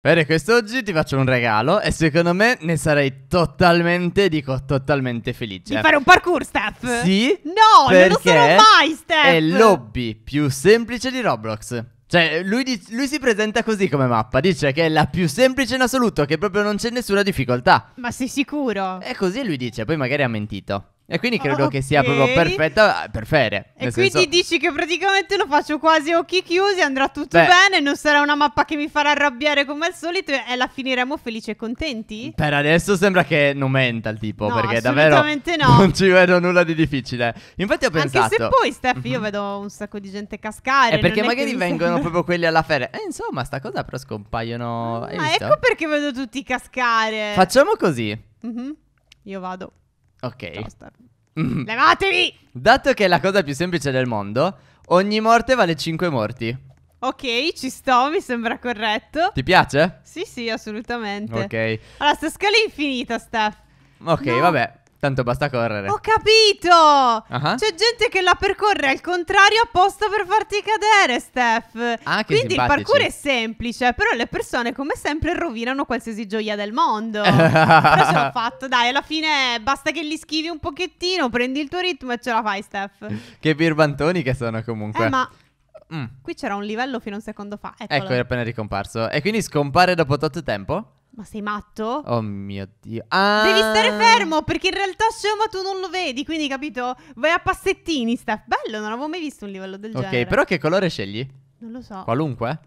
Bene, quest'oggi ti faccio un regalo e secondo me ne sarei totalmente, dico totalmente felice. Di fare un parkour, Steph? Sì. No, non lo sarò mai, Steph. È l'hobby più semplice di Roblox. Cioè, lui, lui, si presenta così come mappa, dice che è la più semplice in assoluto, che proprio non c'è nessuna difficoltà. Ma sei sicuro? E così lui dice, poi magari ha mentito. E quindi credo okay. che sia proprio perfetta ah, per fere. E quindi senso... dici che praticamente lo faccio quasi a occhi chiusi, andrà tutto Beh. bene, non sarà una mappa che mi farà arrabbiare come al solito e la finiremo felici e contenti? Per adesso sembra che non menta il tipo, no, perché davvero no. non ci vedo nulla di difficile. Infatti ho pensato... Anche se poi, Steph, io mhm. vedo un sacco di gente cascare. È eh, perché è magari vengono sembra... proprio quelli alla fere. E eh, insomma, sta cosa però scompaiono... Ma ah, ecco perché vedo tutti cascare. Facciamo così. Mm -hmm. Io vado. Ok. Mm. Levatevi! Dato che è la cosa più semplice del mondo, ogni morte vale 5 morti. Ok, ci sto, mi sembra corretto. Ti piace? Sì, sì, assolutamente. Ok. Allora, sta scala è infinita, Steph. Ok, no. vabbè. Tanto basta correre. Ho capito! Uh-huh. C'è gente che la percorre al contrario apposta per farti cadere, Steph. Ah, che Quindi simpatici. il parkour è semplice, però le persone come sempre rovinano qualsiasi gioia del mondo. però ce l'ho fatto, dai, alla fine basta che li schivi un pochettino, prendi il tuo ritmo e ce la fai, Steph. che birbantoni che sono comunque. Eh, ma Mm. Qui c'era un livello fino a un secondo fa. Eccolo. Ecco, è appena ricomparso. E quindi scompare dopo tanto tempo? Ma sei matto? Oh mio dio. Ah! Devi stare fermo perché in realtà Shoma tu non lo vedi, quindi capito? Vai a passettini, Steph. Bello, non avevo mai visto un livello del genere. Ok, però che colore scegli? Non lo so. Qualunque?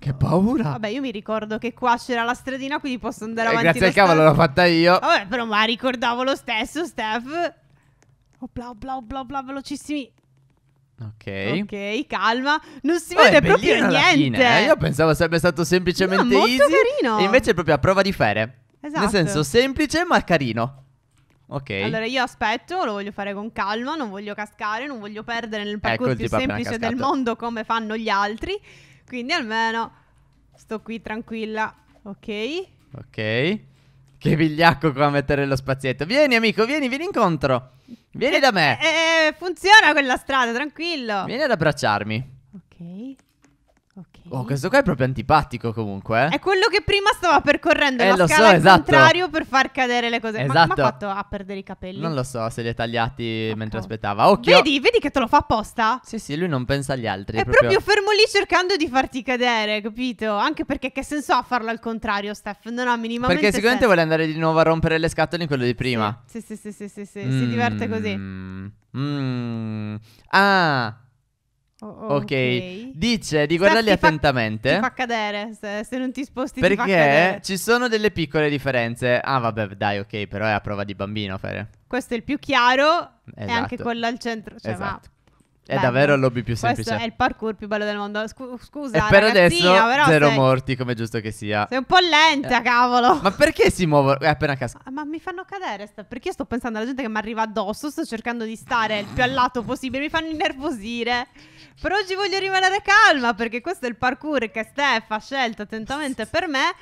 Che paura. Vabbè, io mi ricordo che qua c'era la stradina, quindi posso andare eh, avanti. eh, grazie al cavolo l'ho fatta io. Vabbè, però ma ricordavo lo stesso, Steph. Oh bla bla bla bla, velocissimi. Ok. Ok, calma. Non si oh, vede proprio niente. Fine, eh? Io pensavo sarebbe stato semplicemente no, molto easy. carino. E invece è proprio a prova di fere. Esatto. Nel senso semplice ma carino. Ok. Allora io aspetto, lo voglio fare con calma, non voglio cascare, non voglio perdere nel parkour ecco, più semplice del mondo come fanno gli altri. Quindi almeno sto qui tranquilla. Ok. Ok. Che vigliacco qua a mettere lo spazietto. Vieni amico, vieni, vieni incontro. Vieni eh, da me. Eh, eh, funziona quella strada, tranquillo. Vieni ad abbracciarmi. Ok. Oh, questo qua è proprio antipatico comunque. Eh. È quello che prima stava percorrendo eh, la scala so, al esatto. contrario per far cadere le cose. Esatto. Ma come ha fatto a perdere i capelli? Non lo so se li ha tagliati okay. mentre aspettava. Occhio. Vedi, vedi che te lo fa apposta? Sì, sì, lui non pensa agli altri. È, è proprio... proprio... fermo lì cercando di farti cadere, capito? Anche perché che senso ha farlo al contrario, Steph? Non ha minimamente Perché sicuramente senso. vuole andare di nuovo a rompere le scatole in quello di prima. Sì, sì, sì, sì, sì, sì, sì. Mm. si diverte così. Mm. mm. Ah... Oh, okay. ok, dice di guardarli Stas, attentamente. Fa, ti fa cadere se, se non ti sposti. Perché ti ci sono delle piccole differenze. Ah, vabbè, dai, ok, però è a prova di bambino, Fere. Questo è il più chiaro. Esatto. E anche esatto. quello al centro. Cioè, esatto. È davvero il lobby più semplice. Questo è il parkour più bello del mondo. scusa, e per adesso però zero sei... morti, come è giusto che sia. Sei un po' lenta, eh. cavolo. Ma perché si muovono? È appena casco. Ah, ma mi fanno cadere. Sta... Perché io sto pensando alla gente che mi arriva addosso. Sto cercando di stare il più al lato possibile. Mi fanno innervosire. Però oggi voglio rimanere calma perché questo è il parkour che Steph ha scelto attentamente per me.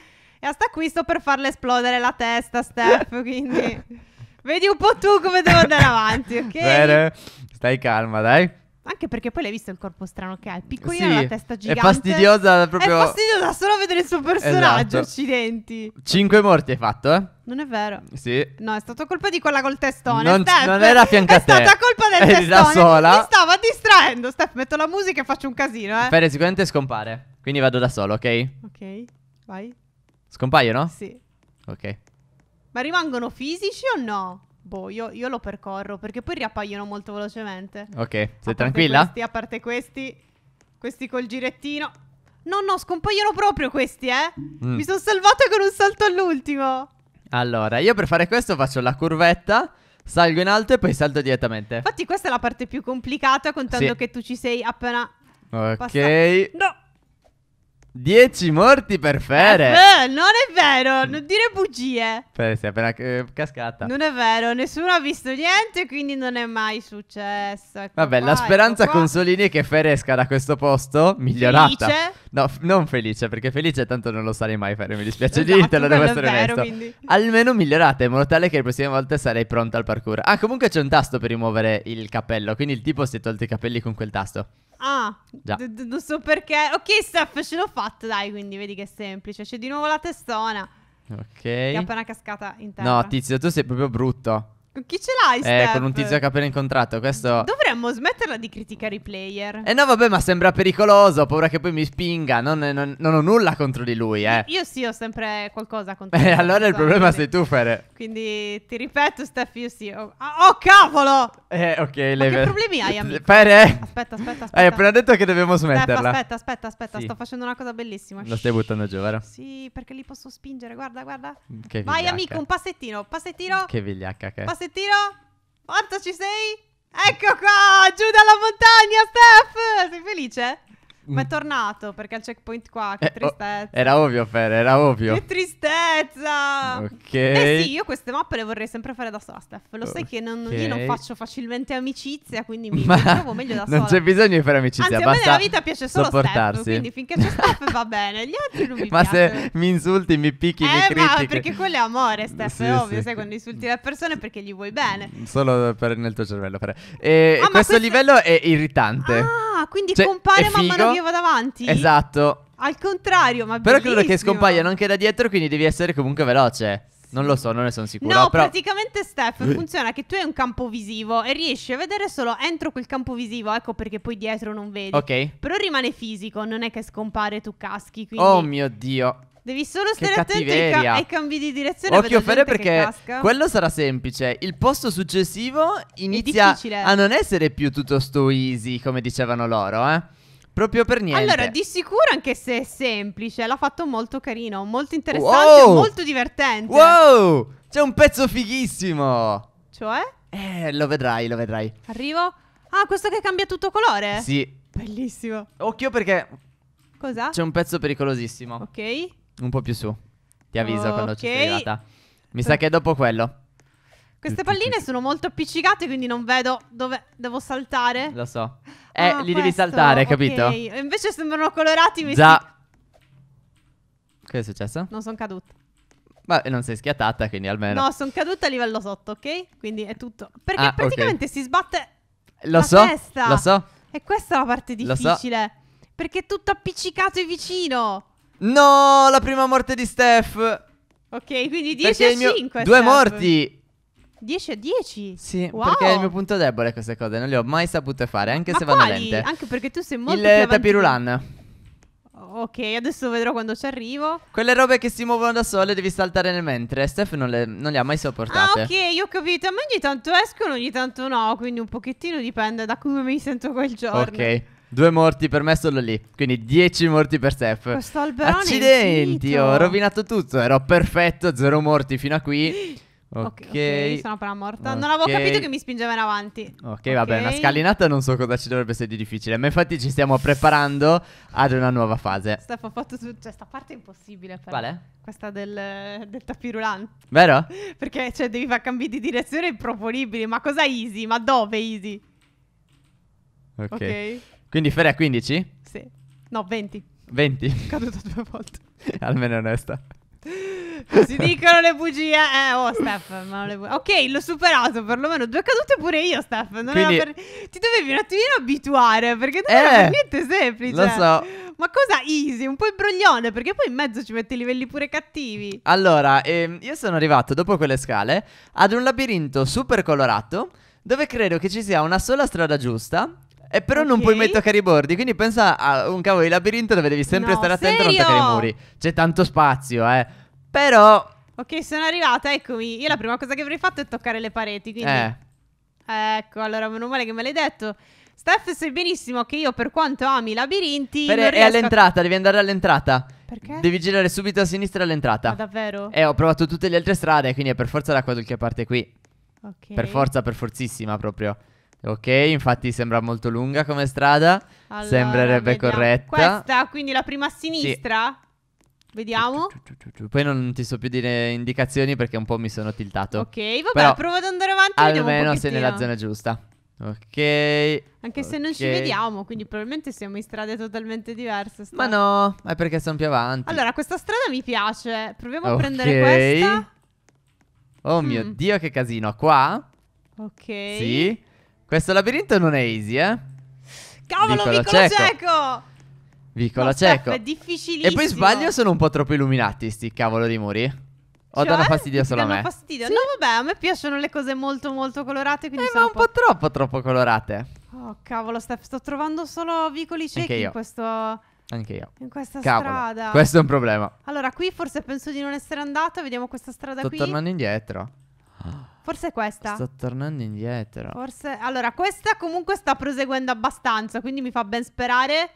E hasta qui sto per farle esplodere la testa, Steph. Quindi vedi un po' tu come devo andare avanti, ok? Bene, stai calma, dai. Anche perché poi l'hai visto il corpo strano che ha, il piccolino sì, la testa gigante. È fastidiosa proprio. È fastidiosa solo vedere il suo personaggio, esatto. accidenti. Cinque morti hai fatto, eh? Non è vero. Sì. No, è stata colpa di quella col testone. Non, Steph, non era fianco a te. È stata colpa del Eri testone. Da sola. Mi stava distraendo. Steph, metto la musica e faccio un casino, eh. Fede sicuramente scompare. Quindi vado da solo, ok? Ok, vai. Scompaiono? Sì. Ok. Ma rimangono fisici o no? Boh, io, io, lo percorro perché poi riappaiono molto velocemente. Ok, sei tranquilla? Questi, a parte questi, questi col girettino. No, no, scompaiono proprio questi, eh. Mm. Mi sono salvato con un salto all'ultimo. Allora, io per fare questo faccio la curvetta. Salgo in alto e poi salto direttamente. Infatti, questa è la parte più complicata, contando sì. che tu ci sei appena. Ok. Passato. No! 10 morti per fere. Eh, non è vero, non dire bugie. Fere si è appena eh, cascata. Non è vero, nessuno ha visto niente, quindi non è mai successo. Ecco Vabbè, qua, la speranza ecco Consolini è che Fere esca da questo posto migliorata. Felice? No, non felice, perché felice tanto non lo sarei mai Fere, mi dispiace esatto, dirtelo, devo essere vero, onesto. Quindi. Almeno migliorate, in modo tale che le prossime volte sarei pronta al parkour. Ah, comunque c'è un tasto per rimuovere il cappello, quindi il tipo si è tolto i capelli con quel tasto. Ah, Già. D- d- non so perché. Ok, Steph, ce l'ho fatta, dai, quindi vedi che è semplice. C'è di nuovo la testona. Ok. è appena cascata in terra. No, tizio, tu sei proprio brutto. Chi ce l'hai? Eh, Steph? con un tizio che ho appena incontrato. Questo. Dovremmo smetterla di criticare i player. Eh no, vabbè, ma sembra pericoloso. Ho paura che poi mi spinga. Non, non, non ho nulla contro di lui, eh. Io, sì, ho sempre qualcosa contro di lui. Eh, allora il problema quindi... sei tu, Fere. Quindi ti ripeto, Steph, io sì. Oh, oh cavolo! Eh, ok, le Ma che problemi hai, amico? Fere! Aspetta, aspetta, aspetta. Hai appena detto che dobbiamo smetterla. Steph, aspetta, aspetta, aspetta. Sì. Sto facendo una cosa bellissima. Lo stai buttando giù, vero? Sì, perché li posso spingere. Guarda, guarda. Che Vai, vigliacca. amico, un passettino. Passettino. Che vigliacca che è. Passettino se tiro. Forza, ci sei? Ecco qua, giù dalla montagna, Steph! Sei felice? Ma è mm. tornato perché al checkpoint qua, che eh, oh, tristezza. Oh, era ovvio, Fer, era ovvio. Che tristezza! Ok. Eh sì, io queste mappe le vorrei sempre fare da sola, Steph. Lo okay. sai che non, io non faccio facilmente amicizia, quindi mi trovo meglio da sola. Non c'è bisogno di fare amicizia, Anzi, basta a me nella vita piace solo Steph, quindi finché c'è Steph va bene, gli altri non mi Ma piacciono. se mi insulti, mi picchi, eh, mi critichi. ma perché quello è amore, Steph, sì, è ovvio, sì. sai quando insulti le persone perché gli vuoi bene. Solo per, nel tuo cervello, Fer. E ah, questo, questo, livello è irritante. Ah. Ah, quindi cioè, compare man mano che io vado avanti? Esatto. Al contrario, ma Però credo che scompaiano anche da dietro, quindi devi essere comunque veloce. Non lo so, non ne sono sicuro. No, però... praticamente Steph funziona che tu hai un campo visivo e riesci a vedere solo entro quel campo visivo, ecco perché poi dietro non vedi. Ok. Però rimane fisico, non è che scompare tu caschi, quindi... Oh mio Dio. Devi solo stare attento ai, ca- ai, cambi di direzione. Occhio Fede perché quello sarà semplice. Il posto successivo inizia a non essere più tutto sto easy, come dicevano loro, eh. Proprio per niente. Allora, di sicuro, anche se è semplice, l'ha fatto molto carino, molto interessante, wow! molto divertente. Wow! C'è un pezzo fighissimo. Cioè? Eh, lo vedrai, lo vedrai. Arrivo. Ah, questo che cambia tutto colore? Sì. Bellissimo. Occhio perché... Cosa? C'è un pezzo pericolosissimo. Ok. Un po' più su. Ti avviso quando ci sei arrivata. Mi sa che è dopo quello. Queste palline sono molto appiccicate, quindi non vedo dove devo saltare. Lo so. Eh, Ah, li devi saltare, capito? ok. Invece sembrano colorati. Già. Che è successo? Non sono caduta. Ma non sei schiattata, quindi almeno. No, sono caduta a livello sotto, ok? Quindi è tutto. Perché Ah, ok. praticamente si sbatte. lo la so. testa. Lo so. E questa è la parte Lo so. difficile. Perché è tutto appiccicato e vicino. No, la prima morte di Steph. Ok, quindi 10 a 5. Due morti. 10 a 10? Sì, wow. perché è il mio punto debole queste cose, non le ho mai sapute fare, anche Ma se vanno lente. Anche perché tu sei molto Il tapirulan. Ok, adesso vedrò quando ci arrivo. Quelle robe che si muovono da sole devi saltare nel mentre. Steph non le, non le, ha mai sopportate. Ah, ok, io ho capito. A me ogni tanto escono, ogni tanto no. Quindi un pochettino dipende da come mi sento quel giorno. Ok. Due morti per me solo lì. Quindi dieci morti per Steph. Questo alberone Accidenti, ho rovinato tutto. Ero perfetto, zero morti fino a qui. Ok, okay sono appena morta. Okay. Non avevo capito che mi spingeva in avanti. Ok, vabbè, una scalinata non so cosa ci dovrebbe essere di difficile. Ma infatti ci stiamo preparando ad una nuova fase. Steph, ho fatto su... cioè, sta parte è impossibile. Però. Qual è? Questa del, del tapirulante. Vero? Perché, cioè, devi fare cambi di direzione improponibili. Ma cosa easy? Ma dove easy? Ok. okay. Quindi Ferre 15? Sì. No, 20. 20? Caduto due volte. Almeno è onesta. si dicono le bugie. Eh, oh, Steph, ma le bugie. Ok, l'ho superato perlomeno. Due cadute pure io, Steph. Non Quindi... Per... Ti dovevi un attimino abituare perché non eh, era niente semplice. Lo so. Ma cosa easy? Un po' imbroglione perché poi in mezzo ci mette i livelli pure cattivi. Allora, ehm, io sono arrivato dopo quelle scale ad un labirinto super colorato dove credo che ci sia una sola strada giusta e eh, però okay. non puoi mettere bordi. quindi pensa a un cavo di labirinto dove devi sempre no, stare attento serio? a non toccare i muri. C'è tanto spazio, eh. Però... Ok, sono arrivata, eccomi. Io la prima cosa che avrei fatto è toccare le pareti, quindi... Eh. Ecco, allora, meno male che me l'hai detto. Steph, sai benissimo che io per quanto ami i labirinti... Per è all'entrata, a... devi andare all'entrata. Perché? Devi girare subito a sinistra all'entrata. Ma ah, davvero? E eh, ho provato tutte le altre strade, quindi è per forza da che parte qui. Ok. Per forza, per forzissima proprio. Ok, infatti sembra molto lunga come strada. Allora, Sembrerebbe vediamo. corretta. Questa, quindi la prima a sinistra? Sì. Vediamo. Poi non ti so più dire indicazioni perché un po' mi sono tiltato. Ok, vabbè, Però provo ad andare avanti. Almeno sei nella zona giusta. Ok. Anche okay. se non ci vediamo, quindi probabilmente siamo in strade totalmente diverse. Sta. Ma no, è perché sono più avanti. Allora, questa strada mi piace. Proviamo okay. a prendere questa. Oh mm. mio Dio, che casino. Qua? Ok. Sì. Questo labirinto non è easy, eh? Cavolo, vicolo, Vicola cieco. cieco! Vicola no, cieco. È difficilissimo. E poi sbaglio, sono un po' troppo illuminati sti cavolo di muri. O cioè, danno fastidio solo a me? Fastidio. Sì. No, vabbè, a me piacciono le cose molto, molto colorate. Quindi eh, sono ma un po'... po'... troppo, troppo colorate. Oh, cavolo, Steph, sto trovando solo vicoli ciechi in questo. Anche io. In questa cavolo. strada. Questo è un problema. Allora, qui forse penso di non essere andata. Vediamo questa strada sto qui. Sto tornando indietro. Forse è questa. Sto tornando indietro. Forse. Allora, questa comunque sta proseguendo abbastanza, quindi mi fa ben sperare.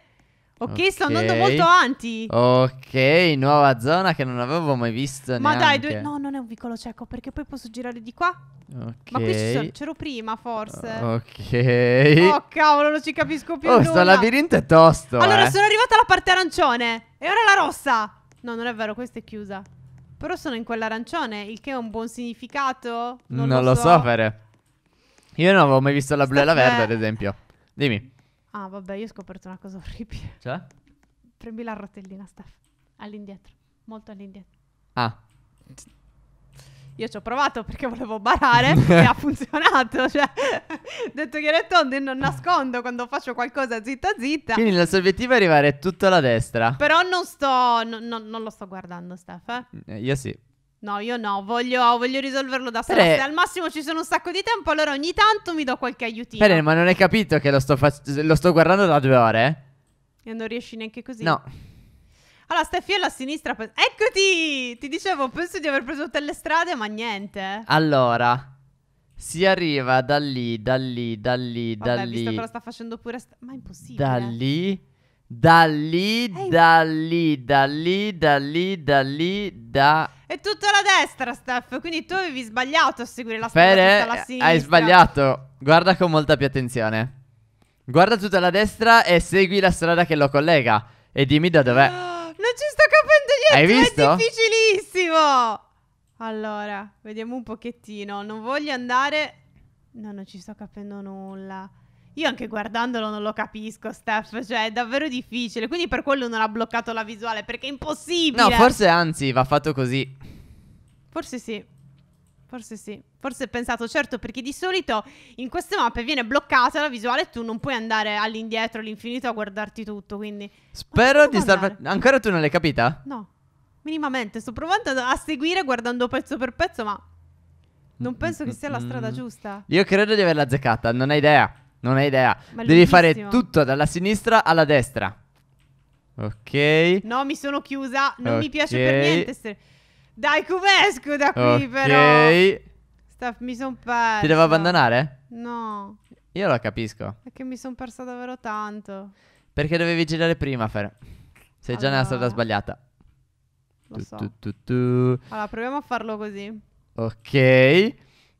Ok, okay. sto andando molto avanti. Ok, nuova zona che non avevo mai visto. Ma neanche. dai, due... no, non è un vicolo cieco perché poi posso girare di qua. Ok. Ma qui sono... c'ero prima, forse. Ok. Oh, cavolo, non ci capisco più. Oh, sto labirinto è tosto. Allora, eh. sono arrivata alla parte arancione e ora la rossa. No, non è vero, questa è chiusa. Però sono in quell'arancione, il che ha un buon significato. Non, non lo, so. lo so, Fere. Io non avevo mai visto la blu e la verde, ad esempio. Dimmi. Ah, vabbè, io ho scoperto una cosa orribile. Cioè? Prendi la rotellina, Steph. All'indietro, molto all'indietro. Ah. Io ci ho provato perché volevo barare e ha funzionato. Cioè, detto che e tondo, io non nascondo quando faccio qualcosa zitta zitta. Quindi il nostro obiettivo è arrivare tutta alla destra. Però non sto, no, no, non lo sto guardando, Steph. Eh? Mm, eh, io sì. No, io no, voglio, voglio risolverlo da sola. Al massimo ci sono un sacco di tempo, allora ogni tanto mi do qualche aiutino. Bene, ma non hai capito che lo sto, fac- lo sto guardando da due ore? E non riesci neanche così? No. Allora, Steffiello a sinistra. Pe- Eccoti! Ti dicevo, penso di aver preso tutte le strade, ma niente. Allora. Si arriva da lì, da lì, da lì, Vabbè, da lì. Visto che lo sta facendo pure. St- ma è impossibile. Da lì. Da lì, da lì, da lì, da lì, da lì, da... È tutto alla destra, Steph, quindi tu avevi sbagliato a seguire la strada Fere, tutta alla sinistra. hai sbagliato. Guarda con molta più attenzione. Guarda tutta la destra e segui la strada che lo collega. E dimmi da dov'è. Non ci sto capendo niente. Hai visto? È difficilissimo. Allora, vediamo un pochettino. Non voglio andare... No, non ci sto capendo nulla. Io anche guardandolo non lo capisco, Steph, cioè è davvero difficile. Quindi per quello non ha bloccato la visuale, perché è impossibile. No, forse anzi va fatto così. Forse sì. Forse sì, forse è pensato, certo, perché di solito in queste mappe viene bloccata la visuale e tu non puoi andare all'indietro, all'infinito a guardarti tutto, quindi... Spero di star... Ancora tu non l'hai capita? No, minimamente, sto provando a seguire guardando pezzo per pezzo, ma non mm, penso mm, che sia la strada mm, giusta. Io credo di averla azzeccata, non hai idea, non hai idea. Devi fare tutto dalla sinistra alla destra. Ok. No, mi sono chiusa, non okay. mi piace per niente essere... Dai, com'è esco da qui okay. però? Sta, mi son perso. Ti devo abbandonare? No. Io lo capisco. Perché mi sono persa davvero tanto. Perché dovevi girare prima, Fer. Sei allora. già nella strada sbagliata. Lo tu, so. Tu, tu, allora, proviamo a farlo così. Ok.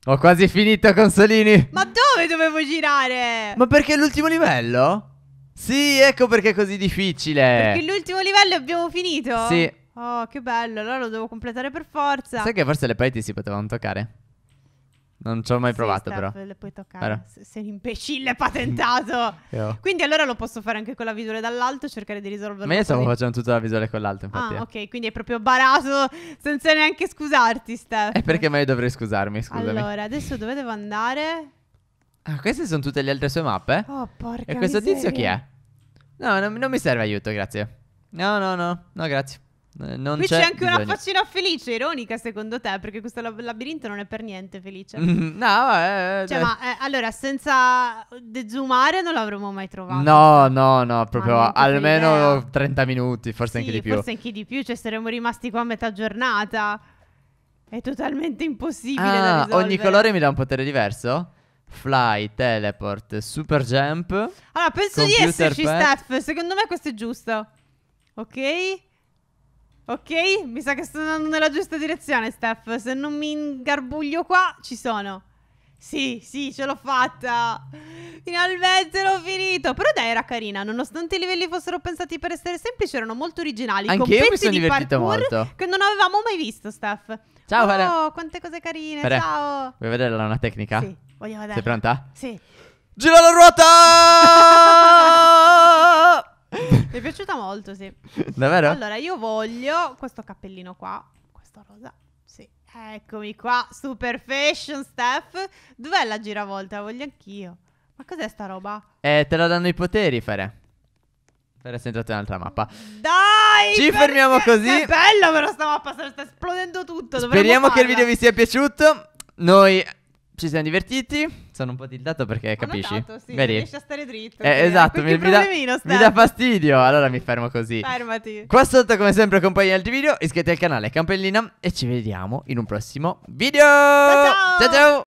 Ho quasi finito, Consolini. Ma dove dovevo girare? Ma perché è l'ultimo livello? Sì, ecco perché è così difficile. Perché l'ultimo livello abbiamo finito? Sì. Oh, che bello, allora lo devo completare per forza. Sai che forse le pareti si potevano toccare? Non ci ho mai sì, provato, Steph, però. le puoi toccare. Se, sei un imbecille patentato. quindi allora lo posso fare anche con la visuale dall'alto, cercare di risolverlo. Ma io stavo così. facendo tutta la visuale con l'alto, infatti. Ah, eh. ok, quindi è proprio barato senza neanche scusarti, Steph. E perché mai dovrei scusarmi, scusami. Allora, adesso dove devo andare? Ah, queste sono tutte le altre sue mappe? Oh, porca E questo miseria. tizio chi è? No, non, non mi serve aiuto, grazie. No, no, no, no, grazie. Eh, non Qui c'è, c'è anche bisogno. una faccina felice, ironica secondo te, perché questo labirinto non è per niente felice. Mm, no, vabbè. Eh, eh, cioè, ma eh, allora, senza dezumare non l'avremmo mai trovato. No, no, no, proprio ah, almeno 30 minuti, forse sì, anche di più. Forse anche di più, cioè saremmo rimasti qua a metà giornata. È totalmente impossibile ah, Ogni colore mi dà un potere diverso? Fly, teleport, super jump. Allora, penso di esserci, pet. Steph. Secondo me questo è giusto. Ok? Ok, mi sa che sto andando nella giusta direzione, Steph. Se non mi ingarbuglio qua, ci sono. Sì, sì, ce l'ho fatta. Finalmente l'ho finito. Però dai, era carina. Nonostante i livelli fossero pensati per essere semplici, erano molto originali. Anche io mi sono divertito molto. Che non avevamo mai visto, Steph. Ciao, oh, Fere. quante cose carine. Fere. Ciao. Vuoi vederla una tecnica? Sì, voglio vedere. Sei pronta? Sì. Gira la ruota! Mi è piaciuta molto, sì. Davvero? Allora, io voglio questo cappellino qua, questo rosa. Sì, eccomi qua, super fashion Steph. Dov'è la giravolta? voglio anch'io. Ma cos'è sta roba? Eh, te la danno i poteri, Fere. Fere sei entrato in un'altra mappa. Dai! Ci fermiamo così. È bello però sta mappa, sta esplodendo tutto. Speriamo farla. che il video vi sia piaciuto. Noi ci siamo divertiti. Sono un po' tiltato perché Ho capisci. Notato, sì, Vedi? riesci a stare dritto. Eh, eh esatto, mi, mi, da, mi, dà, fastidio. Allora mi fermo così. Fermati. Qua sotto, come sempre, compagni altri video. Iscriviti al canale, campellina. E ci vediamo in un prossimo video. ciao. ciao, ciao. ciao.